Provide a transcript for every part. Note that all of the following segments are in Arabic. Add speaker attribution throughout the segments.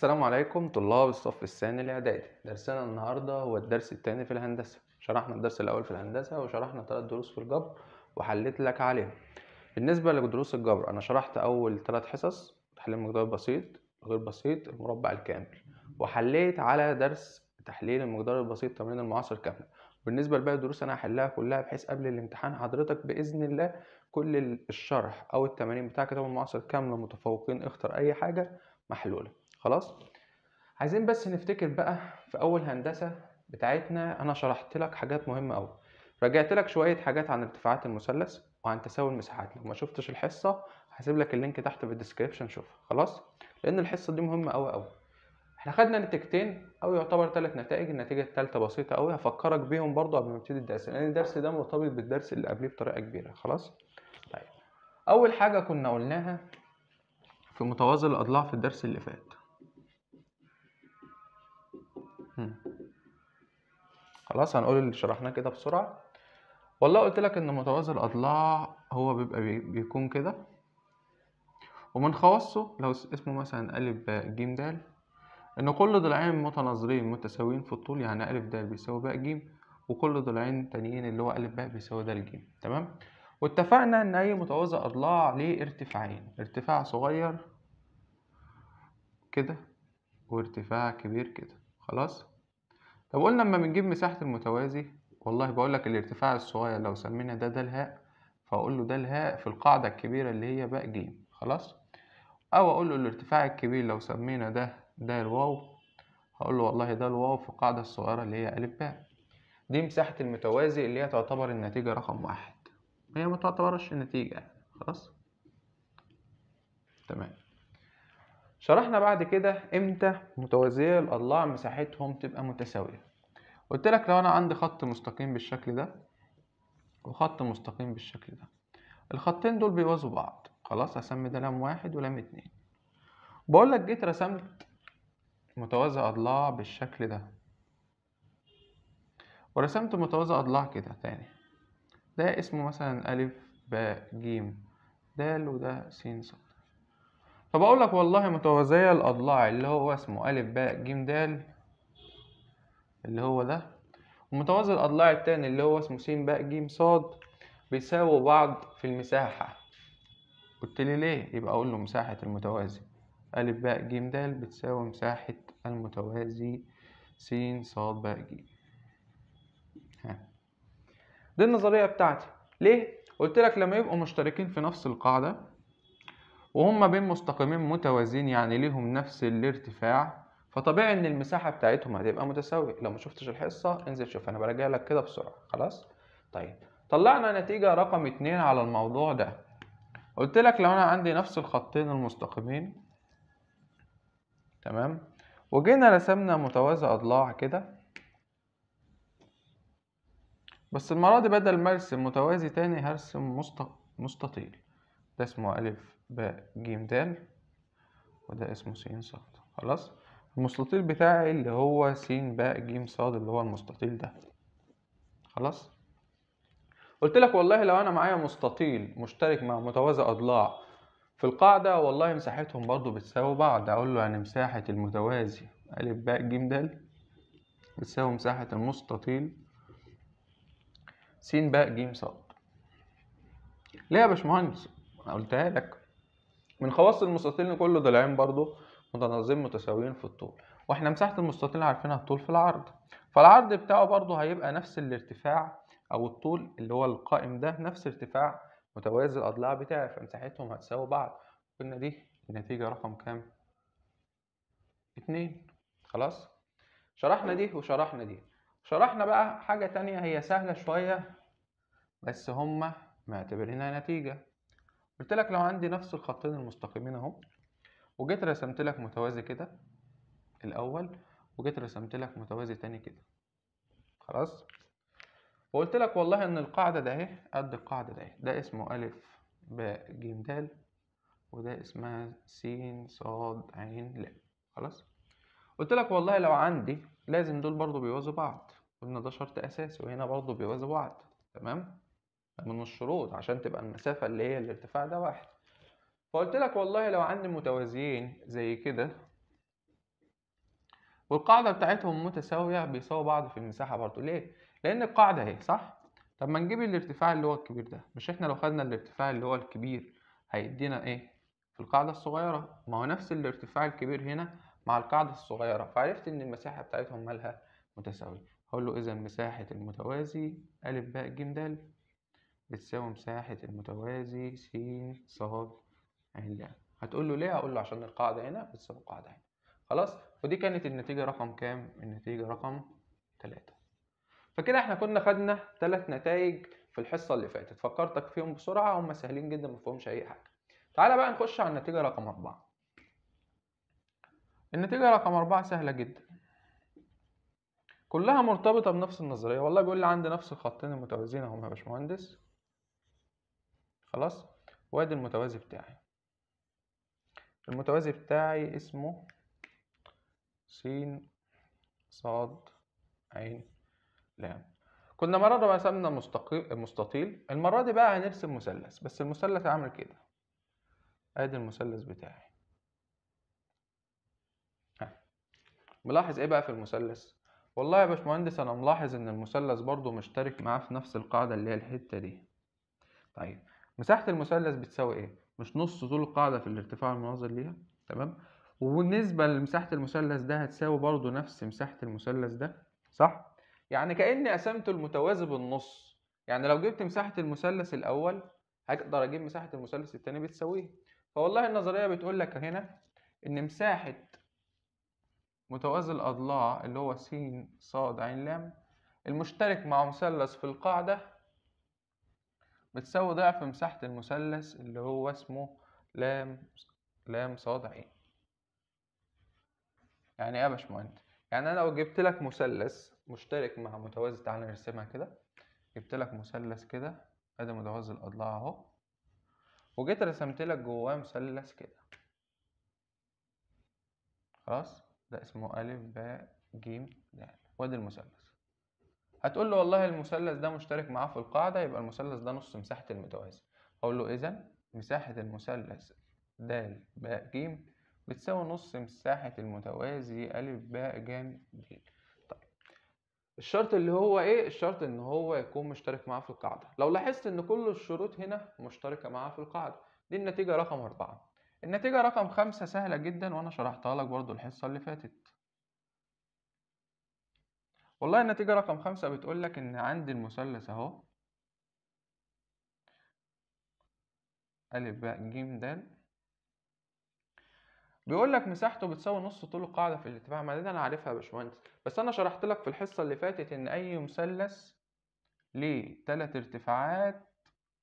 Speaker 1: السلام عليكم طلاب الصف الثاني الاعدادي درسنا النهارده هو الدرس الثاني في الهندسه شرحنا الدرس الاول في الهندسه وشرحنا ثلاث دروس في الجبر وحليت لك عليهم بالنسبه لدروس الجبر انا شرحت اول ثلاث حصص تحليل المقدار البسيط غير بسيط المربع الكامل وحليت على درس تحليل المقدار البسيط تمرين المعاصر كامل بالنسبه لباقي الدروس انا هحلها كلها بحيث قبل الامتحان حضرتك باذن الله كل الشرح او التمارين بتاع كتاب المعاصر كامل متفوقين اختر اي حاجه محلوله خلاص عايزين بس نفتكر بقى في اول هندسه بتاعتنا انا شرحت لك حاجات مهمه قوي رجعت لك شويه حاجات عن ارتفاعات المثلث وعن تساوي المساحات لو ما شفتش الحصه هسيب لك اللينك تحت في الديسكريبشن شوفها خلاص لان الحصه دي مهمه قوي قوي احنا خدنا نتيجتين او يعتبر ثلاث نتائج النتيجه الثالثه بسيطه قوي هفكرك بيهم برضو قبل ما نبتدي الدرس لان الدرس ده مرتبط بالدرس اللي قبليه بطريقه كبيره خلاص طيب اول حاجه كنا قلناها في متوازي الاضلاع في الدرس اللي فات خلاص هنقول اللي شرحناه كده بسرعة والله قلت لك ان متوازي الاضلاع هو بيبقى بيكون كده ومن خواصه لو اسمه مثلا ألف باء جيم دال إن كل ضلعين متناظرين متساويين في الطول يعني ألف دال بيساوي باء جيم وكل ضلعين تانيين اللي هو ألف باء بيساوي دال جيم تمام واتفقنا إن أي متوازي أضلاع ليه ارتفاعين ارتفاع صغير كده وارتفاع كبير كده خلاص طب قلنا لما بنجيب مساحة المتوازي والله بقول لك الارتفاع الصغير لو سمينا ده ده الهاء فاقول له ده الهاء في القاعدة الكبيرة اللي هي باء ج خلاص او اقول له الارتفاع الكبير لو سمينا ده ده الواو هقول له والله ده الواو في القاعدة الصغيرة اللي هي ألف باء دي مساحة المتوازي اللي هي تعتبر النتيجة رقم واحد هي ما تعتبرش النتيجة يعني، خلاص تمام شرحنا بعد كده امتى متوازية الأضلاع مساحتهم تبقى متساوية قلت لك لو أنا عندي خط مستقيم بالشكل ده وخط مستقيم بالشكل ده الخطين دول بيوازوا بعض خلاص هسمي ده لام واحد ولام اتنين بقول لك جيت رسمت متوازي أضلاع بالشكل ده ورسمت متوازي أضلاع كده تاني ده اسمه مثلا ا ب ج د وده س ص فبقول لك والله متوازية الأضلاع اللي هو اسمه أ ب ج د اللي هو ده ومتوازي الأضلاع التاني اللي هو اسمه س ب ج ص بيساووا بعض في المساحة قلت لي ليه يبقى أقول له مساحة المتوازي أ ب ج د بتساوي مساحة المتوازي س ص ب ج دي النظرية بتاعتي ليه؟ قلت لك لما يبقوا مشتركين في نفس القاعدة وهم بين مستقيمين متوازين يعني ليهم نفس الارتفاع فطبيعي ان المساحه بتاعتهم هتبقى متساويه لو ما شفتش الحصه انزل شوف انا براجع لك كده بسرعه خلاص طيب طلعنا نتيجه رقم اتنين على الموضوع ده قلت لك لو انا عندي نفس الخطين المستقيمين تمام وجينا رسمنا متوازي اضلاع كده بس المره دي بدل ما ارسم متوازي تاني هرسم مستطيل ده اسمه ألف ب ج د وده اسمه س ص خلاص المستطيل بتاعي اللي هو س ب ج ص اللي هو المستطيل ده خلاص قلت لك والله لو انا معايا مستطيل مشترك مع متوازي اضلاع في القاعده والله مساحتهم برضو بتساوي بعض اقول له يعني مساحه المتوازي ا ب ج د بتساوي مساحه المستطيل س ب ج ص ليه يا باشمهندس قلتها لك من خواص المستطيل كل ضلعين برضو متناظرين متساويين في الطول واحنا مساحه المستطيل عارفينها الطول في العرض فالعرض بتاعه برضو هيبقى نفس الارتفاع او الطول اللي هو القائم ده نفس ارتفاع متوازي الاضلاع بتاعه فمساحتهم هتساوي بعض قلنا دي النتيجه رقم كام اتنين خلاص شرحنا دي وشرحنا دي شرحنا بقى حاجه تانية هي سهله شويه بس هما معتبرينها نتيجه قلت لك لو عندي نفس الخطين المستقيمين اهو وجيت رسمت لك متوازي كده الاول وجيت رسمت لك متوازي تاني كده خلاص وقلت لك والله ان القاعده ده اهي قد القاعده ده اهي ده اسمه الف ب ج د وده اسمها س ص ع ل خلاص قلت لك والله لو عندي لازم دول برضو بيوازوا بعض قلنا ده شرط اساسي وهنا برضو بيوازوا بعض تمام من الشروط عشان تبقى المسافة اللي هي الارتفاع ده واحد فقلت لك والله لو عندي متوازيين زي كده والقاعدة بتاعتهم متساوية بيساووا بعض في المساحة برضه ليه؟ لأن القاعدة أهي صح؟ طب ما نجيب الارتفاع اللي هو الكبير ده مش احنا لو خدنا الارتفاع اللي هو الكبير هيدينا ايه؟ في القاعدة الصغيرة ما هو نفس الارتفاع الكبير هنا مع القاعدة الصغيرة فعرفت إن المساحة بتاعتهم مالها متساوية هقول له إذا مساحة المتوازي أ ب ج د بتساوي مساحة المتوازي س ص عندنا هتقول له ليه هقول له عشان القاعدة هنا بتساوي القاعدة هنا خلاص ودي كانت النتيجة رقم كام النتيجة رقم تلاتة فكده احنا كنا خدنا تلات نتائج في الحصة اللي فاتت فكرتك فيهم بسرعة هما سهلين جدا ما فيهمش أي حاجة تعالى بقى نخش على النتيجة رقم أربعة النتيجة رقم أربعة سهلة جدا كلها مرتبطة بنفس النظرية والله بيقول لي عندي نفس الخطين المتوازيين اهم يا باشمهندس خلاص وادي المتوازي بتاعي المتوازي بتاعي اسمه س ص ع لام كنا مرة رسمنا مستطيل المرة دي بقى هنرسم مثلث بس المثلث عامل كده ادي المثلث بتاعي ها. ملاحظ ايه بقى في المثلث والله يا باشمهندس انا ملاحظ ان المثلث برضو مشترك معاه في نفس القاعدة اللي هي الحتة دي طيب مساحه المثلث بتساوي ايه مش نص طول القاعده في الارتفاع المناظر ليها تمام وبالنسبه لمساحه المثلث ده هتساوي برضو نفس مساحه المثلث ده صح يعني كاني قسمت المتوازي بالنص يعني لو جبت مساحه المثلث الاول هقدر اجيب مساحه المثلث الثاني بتساويه فوالله النظريه بتقول لك هنا ان مساحه متوازي الاضلاع اللي هو س ص ع ل المشترك مع مثلث في القاعده بتساوي ضعف مساحة المثلث اللي هو اسمه لام لام صاد ع يعني ايه يا باشمهندس يعني انا لو جبت لك مثلث مشترك مع متوازي تعالى نرسمها كده جبت لك مثلث كده ادي متوازي الاضلاع اهو وجيت رسمت لك جواه مثلث كده خلاص ده اسمه ا ب ج د وادي المثلث هتقول له والله المثلث ده مشترك معاه في القاعدة يبقى المثلث ده نص مساحة المتوازي أقول له إذا مساحة المثلث د ب ج بتساوي نص مساحة المتوازي أ ب ج ج طيب الشرط اللي هو إيه؟ الشرط إن هو يكون مشترك معاه في القاعدة لو لاحظت إن كل الشروط هنا مشتركة معاه في القاعدة دي النتيجة رقم أربعة النتيجة رقم خمسة سهلة جدا وأنا شرحتها لك برضو الحصة اللي فاتت والله النتيجة رقم خمسة بتقول لك إن عندي المثلث أهو ألف باء جيم دال بيقول لك مساحته بتساوي نص طول القاعدة في الارتفاع ما دي أنا عارفها يا باشمهندس بس أنا شرحت لك في الحصة اللي فاتت إن أي مثلث ليه تلات ارتفاعات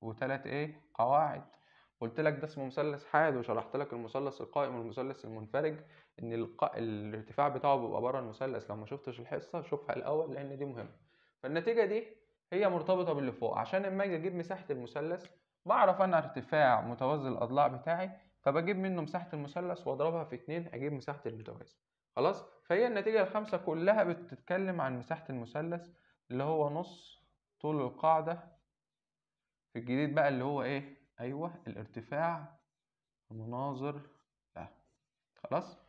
Speaker 1: وتلات إيه قواعد قلت لك ده اسمه مثلث حاد وشرحت لك المثلث القائم والمثلث المنفرج ان الق... الارتفاع بتاعه بيبقى بره المثلث لو ما شفتش الحصه شوفها الاول لان دي مهمه فالنتيجه دي هي مرتبطه باللي فوق عشان اما اجي اجيب مساحه المثلث بعرف انا ارتفاع متوازي الاضلاع بتاعي فبجيب منه مساحه المثلث واضربها في اتنين اجيب مساحه المتوازي خلاص فهي النتيجه الخمسه كلها بتتكلم عن مساحه المثلث اللي هو نص طول القاعده في الجديد بقى اللي هو ايه أيوه الارتفاع المناظر لا خلاص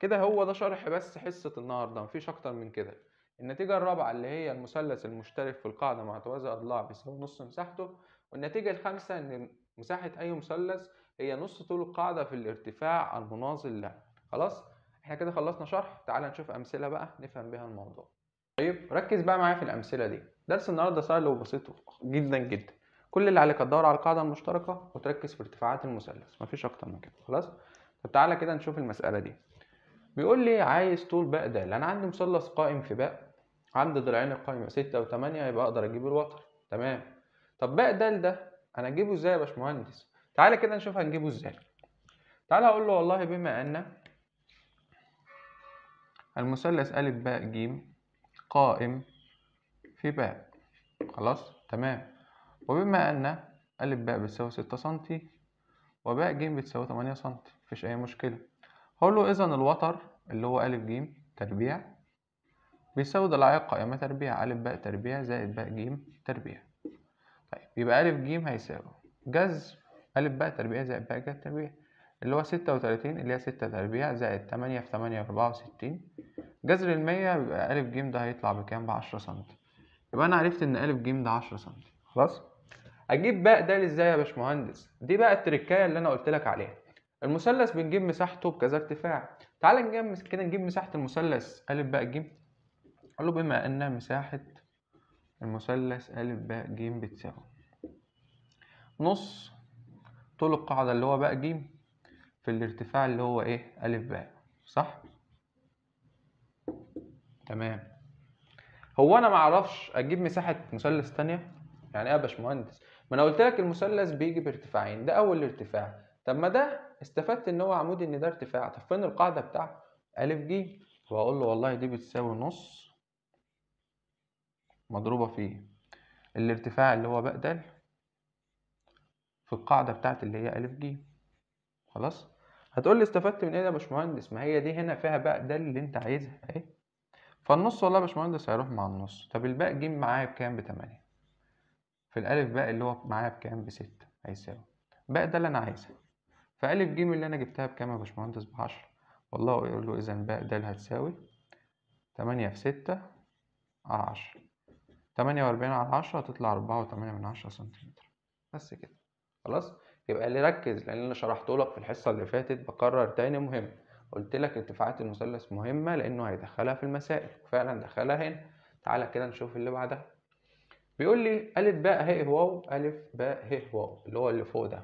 Speaker 1: كده هو ده شرح بس حصة النهاردة مفيش أكتر من كده النتيجة الرابعة اللي هي المثلث المشترك في القاعدة مع توازي أضلاع بيساوي نص مساحته والنتيجة الخامسة إن مساحة أي مثلث هي نص طول القاعدة في الارتفاع المناظر لها خلاص احنا كده خلصنا شرح تعال نشوف أمثلة بقى نفهم بيها الموضوع طيب ركز بقى معايا في الأمثلة دي درس النهاردة سهل وبسيط جدا جدا كل اللي عليك هتدور على القاعده المشتركه وتركز في ارتفاعات المثلث مفيش اكتر من كده خلاص طب تعالى كده نشوف المساله دي بيقول لي عايز طول ب د انا عندي مثلث قائم في ب عندي ضلعين القائمه 6 و8 يبقى اقدر اجيب الوتر تمام طب ب د ده انا اجيبه ازاي يا باشمهندس تعالى كده نشوف هنجيبه ازاي تعالى اقول له والله بما ان المثلث ا ب ج قائم في ب خلاص تمام وبما أن أ ب بتساوي ستة سنتي وباء ج بتساوي تمانية سنتي مفيش أي مشكلة هقول له إذا الوتر اللي هو أ ج تربيع بيساوي ضلعية قائمة تربيع أ باء تربيع زائد باء ج تربيع طيب يبقى أ ج هيساوي جذر أ باء تربيع زائد باء ج تربيع اللي هو ستة وتلاتين اللي هي ستة تربيع زائد تمانية في تمانية أربعة وستين جذر المية يبقى أ ج ده هيطلع بكام بعشرة سنتي يبقى أنا عرفت إن أ ج ده عشرة سنتي خلاص اجيب باء دال ازاي يا باشمهندس دي بقى التركايه اللي انا قلت لك عليها المثلث بنجيب مساحته بكذا ارتفاع تعال نجيب كده نجيب مساحه المثلث ا ب ج قال له بما ان مساحه المثلث ا ب ج بتساوي نص طول القاعده اللي هو ب ج في الارتفاع اللي هو ايه ا ب صح تمام هو انا معرفش اجيب مساحه مثلث تانية يعني ايه يا باشمهندس ما انا قلت لك المثلث بيجي بارتفاعين ده اول ارتفاع طب ما ده استفدت ان هو عمودي ان ده ارتفاع طب فين القاعده بتاعته ا ج واقول له والله دي بتساوي نص مضروبه في الارتفاع اللي هو بقدل في القاعده بتاعت اللي هي ا ج خلاص هتقول لي استفدت من ايه يا باشمهندس ما هي دي هنا فيها بقى ده اللي انت عايزها اهي فالنص والله يا باشمهندس هيروح مع النص طب الباقي ج معايا بكام 8 في الألف باء اللي هو معايا بكام بستة هيساوي باء ده اللي أنا عايزه فألف جيم اللي أنا جبتها بكام يا باشمهندس بعشرة والله يقول له إذا باء ده اللي هتساوي تمانية في ستة على عشرة تمانية وأربعين على عشرة هتطلع أربعة وتمانية من عشرة سنتيمتر بس كده خلاص يبقى اللي ركز لأن أنا شرحته لك في الحصة اللي فاتت بكرر تاني مهم قلت لك ارتفاعات المثلث مهمة لأنه هيدخلها في المسائل وفعلا دخلها هنا تعالى كده نشوف اللي بعدها بيقول لي ألف باء ه واو ألف باء ه واو اللي هو اللي فوق ده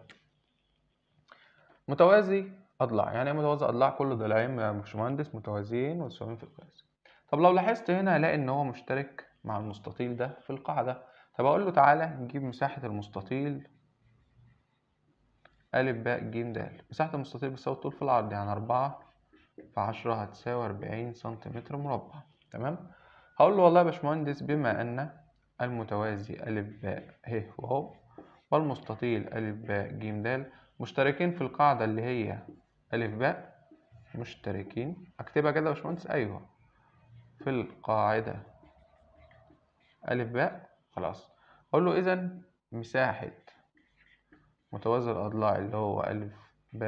Speaker 1: متوازي أضلاع يعني إيه متوازي أضلاع كل ضلعين يا باشمهندس متوازيين والسواين في القياس طب لو لاحظت هنا هلاقي إن هو مشترك مع المستطيل ده في القاعدة طب أقول له تعالى نجيب مساحة المستطيل ألف باء ج د مساحة المستطيل بتساوي الطول في العرض يعني أربعة في عشرة هتساوي أربعين سنتيمتر مربع تمام هقول له والله يا باشمهندس بما أن المتوازي أ ه وهو والمستطيل أ ب ج د مشتركين في القاعدة اللي هي أ ب مشتركين أكتبها كده يا باشمهندس أيوه في القاعدة أ ب خلاص أقول له إذا مساحة متوازي الأضلاع اللي هو أ ب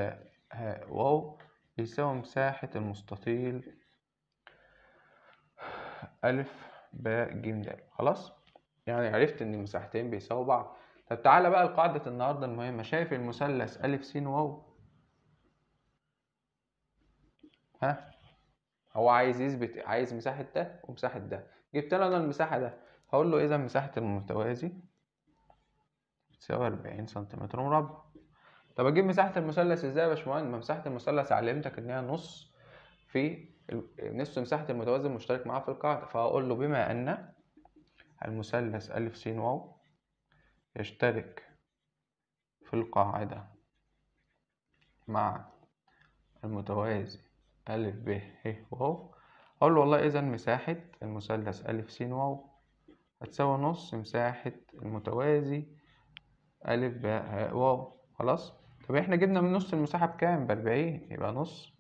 Speaker 1: ه واو يساوي مساحة المستطيل أ ب ج د خلاص يعني عرفت ان المساحتين بيساووا بعض طب تعالى بقى لقاعدة النهاردة المهمة شايف المثلث ألف س واو ها هو عايز يثبت عايز مساحة ده ومساحة ده جبت له أنا المساحة ده هقول له إذا مساحة المتوازي بتساوي أربعين سنتيمتر مربع طب أجيب مساحة المثلث إزاي يا باشمهندس؟ ما مساحة المثلث علمتك إن هي نص في نص مساحة المتوازي المشترك معاه في القاعدة فهقول له بما أن المثلث ألف س واو يشترك في القاعدة مع المتوازي ألف ب ه واو أقول له والله إذا مساحة المثلث ألف س واو هتساوي نص مساحة المتوازي ألف ب ه واو خلاص طب احنا جبنا من نص المساحة بكام؟ بأربعين يبقى نص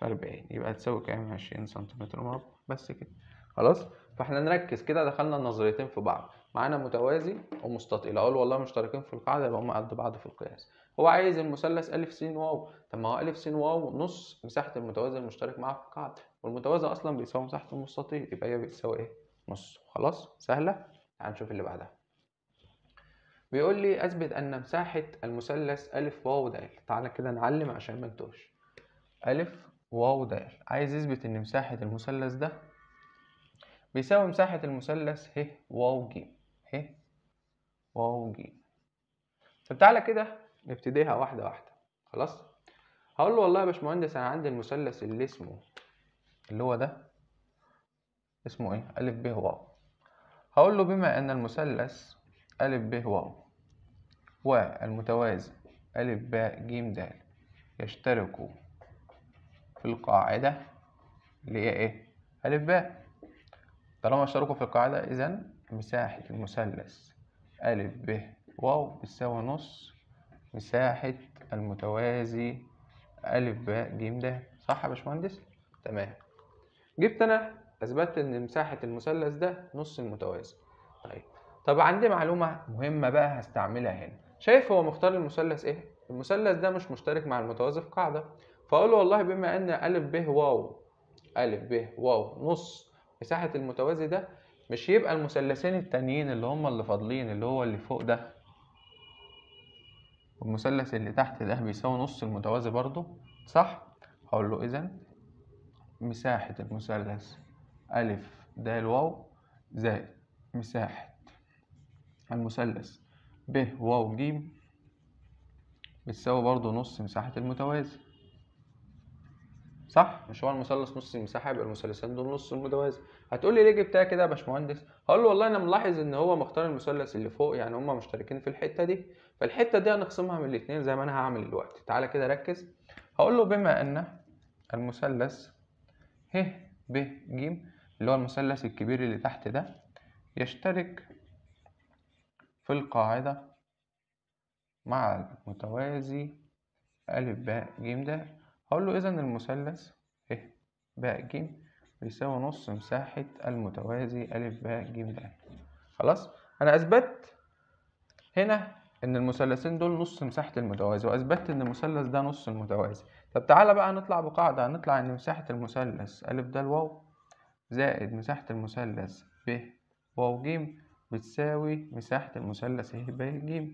Speaker 1: بأربعين يبقى هتساوي كام؟ عشرين سنتيمتر مربع بس كده خلاص فاحنا نركز كده دخلنا النظريتين في بعض معانا متوازي ومستطيل اقول والله مشتركين في القاعده يبقى هم قد بعض في القياس هو عايز المثلث ا س واو طب ما هو ا س واو نص مساحه المتوازي المشترك معاه في القاعده والمتوازي اصلا بيساوي مساحه المستطيل يبقى هي بتساوي ايه نص خلاص سهله هنشوف اللي بعدها بيقول لي اثبت ان مساحه المثلث ا واو د تعالى كده نعلم عشان ما نتوهش ا واو د عايز يثبت ان مساحه المثلث ده بيساوي مساحة المثلث ه واو ج ه واو ج طب تعالى كده نبتديها واحدة واحدة خلاص هقول له والله يا باشمهندس أنا عندي المثلث اللي اسمه اللي هو ده اسمه ايه أ ب واو هقول له بما أن المثلث أ ب واو والمتوازي أ ب ج د يشتركوا في القاعدة اللي هي ايه أ ب طالما اشتركوا في القاعدة إذا مساحة المثلث ألف ب واو بتساوي نص مساحة المتوازي ألف ب ج د صح يا باشمهندس؟ تمام جبت أنا أثبتت إن مساحة المثلث ده نص المتوازي طيب طب عندي معلومة مهمة بقى هستعملها هنا شايف هو مختار المثلث إيه؟ المثلث ده مش مشترك مع المتوازي في قاعدة فأقول والله بما إن أ ب واو أ ب واو نص مساحه المتوازي ده مش يبقى المثلثين التانيين اللي هما اللي فاضلين اللي هو اللي فوق ده والمثلث اللي تحت ده بيساوي نص المتوازي برضو صح هقول له اذا مساحه المثلث أ د واو زائد مساحه المثلث ب واو ج بتساوي برضو نص مساحه المتوازي صح مش هو المثلث نص المساحه يبقى المثلثين دول نص المتوازي هتقول لي ليه جبتها كده يا باشمهندس هقول له والله انا ملاحظ ان هو مختار المثلث اللي فوق يعني هما مشتركين في الحته دي فالحته دي هنقسمها من الاثنين زي ما انا هعمل دلوقتي تعالى كده ركز هقول له بما ان المثلث ه ب ج اللي هو المثلث الكبير اللي تحت ده يشترك في القاعده مع المتوازي أ ب ج ده هقول له إذا المثلث إيه باء ج بيساوي نص مساحة المتوازي أ ب ج د خلاص أنا أثبت هنا إن المثلثين دول نص مساحة المتوازي وأثبت إن المثلث ده نص المتوازي طب تعالى بقى نطلع بقاعدة هنطلع إن مساحة المثلث أ د واو زائد مساحة المثلث ب واو ج بتساوي مساحة المثلث ه إيه؟ ب ج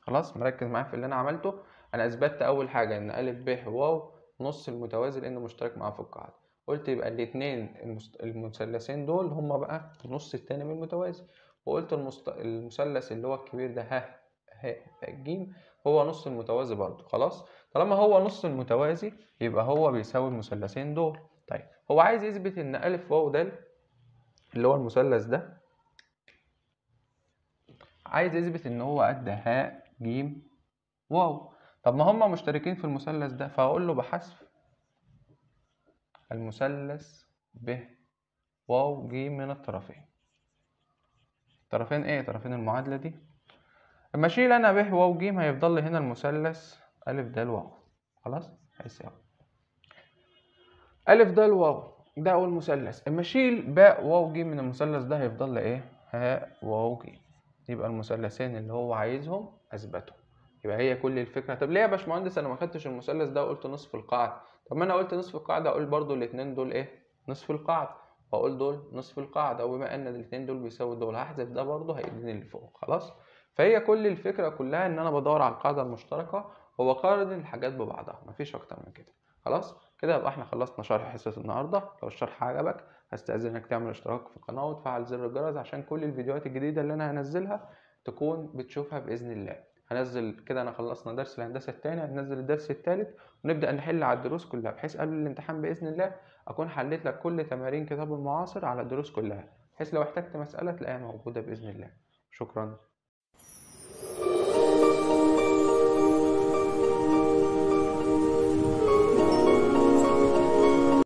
Speaker 1: خلاص مركز معايا في اللي أنا عملته أنا أثبتت أول حاجة إن أ ب واو نص المتوازي لأنه مشترك معاه في القاعدة قلت يبقى الاثنين المثلثين دول هما بقى النص الثاني من المتوازي وقلت المست... المثلث اللي هو الكبير ده ها ها ج هو نص المتوازي برضه خلاص طالما هو نص المتوازي يبقى هو بيساوي المثلثين دول طيب هو عايز يثبت ان أ واو د اللي هو المثلث ده عايز يثبت ان هو قد ه ج واو طب ما هما مشتركين في المثلث ده فهقول له بحذف المثلث ب واو ج من الطرفين طرفين ايه طرفين المعادله دي اما اشيل انا ب واو ج هيفضل لي هنا المثلث ا د واو خلاص هيساوي ا د واو ده اول مثلث اما اشيل ب واو ج من المثلث ده هيفضل لي ايه ه واو ج يبقى المثلثين اللي هو عايزهم اثبتهم يبقى هي كل الفكره طب ليه يا باشمهندس انا ما خدتش المثلث ده وقلت نصف القاعده طب ما انا قلت نصف القاعده اقول برضو الاثنين دول ايه نصف القاعده واقول دول نصف القاعده وبما ان الاثنين دول بيساوي دول هحذف ده برضو هيديني اللي فوق خلاص فهي كل الفكره كلها ان انا بدور على القاعده المشتركه وبقارن الحاجات ببعضها مفيش اكتر من كده خلاص كده يبقى احنا خلصنا شرح حصه النهارده لو الشرح عجبك هستأذنك تعمل اشتراك في القناه وتفعل زر الجرس عشان كل الفيديوهات الجديده اللي انا هنزلها تكون بتشوفها باذن الله هنزل كده انا خلصنا درس الهندسه الثاني هننزل الدرس الثالث ونبدا نحل على الدروس كلها بحيث قبل الامتحان باذن الله اكون حليت لك كل تمارين كتاب المعاصر على الدروس كلها بحيث لو احتجت مساله تلاقيها موجوده باذن الله شكرا